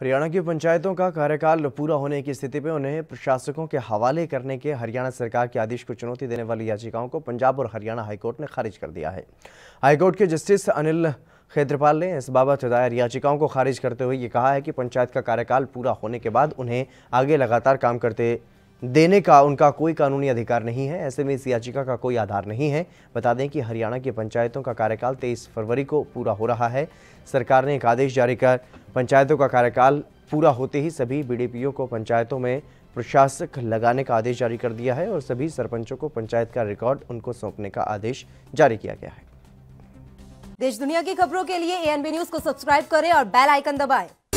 हरियाणा की पंचायतों का कार्यकाल पूरा होने की स्थिति में उन्हें प्रशासकों के हवाले करने के हरियाणा सरकार के आदेश को चुनौती देने वाली याचिकाओं को पंजाब और हरियाणा हाईकोर्ट ने खारिज कर दिया है हाईकोर्ट के जस्टिस अनिल खेत्रपाल ने इस बाबत दायर याचिकाओं को खारिज करते हुए ये कहा है कि पंचायत का कार्यकाल पूरा होने के बाद उन्हें आगे लगातार काम करते देने का उनका कोई कानूनी अधिकार नहीं है ऐसे में इस याचिका का कोई आधार नहीं है बता दें कि हरियाणा की पंचायतों का कार्यकाल 23 फरवरी को पूरा हो रहा है सरकार ने एक आदेश जारी कर पंचायतों का कार्यकाल पूरा होते ही सभी बीडीपीओ को पंचायतों में प्रशासक लगाने का आदेश जारी कर दिया है और सभी सरपंचों को पंचायत का रिकॉर्ड उनको सौंपने का आदेश जारी किया गया है देश दुनिया की खबरों के लिए एएनबी न्यूज को सब्सक्राइब करें और बेल आइकन दबाएं।